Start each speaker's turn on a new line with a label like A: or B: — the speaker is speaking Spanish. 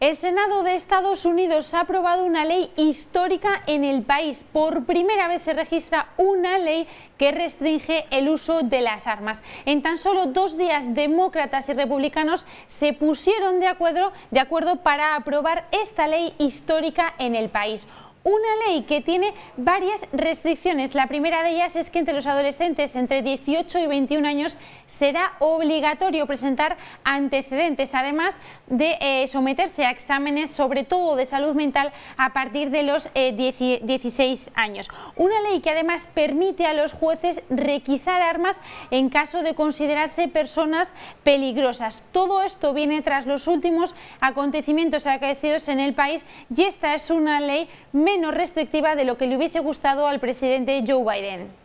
A: El Senado de Estados Unidos ha aprobado una ley histórica en el país. Por primera vez se registra una ley que restringe el uso de las armas. En tan solo dos días, demócratas y republicanos se pusieron de acuerdo, de acuerdo para aprobar esta ley histórica en el país una ley que tiene varias restricciones. La primera de ellas es que entre los adolescentes entre 18 y 21 años será obligatorio presentar antecedentes, además de eh, someterse a exámenes, sobre todo de salud mental, a partir de los 16 eh, años. Una ley que además permite a los jueces requisar armas en caso de considerarse personas peligrosas. Todo esto viene tras los últimos acontecimientos acaecidos en el país y esta es una ley menos restrictiva de lo que le hubiese gustado al presidente Joe Biden.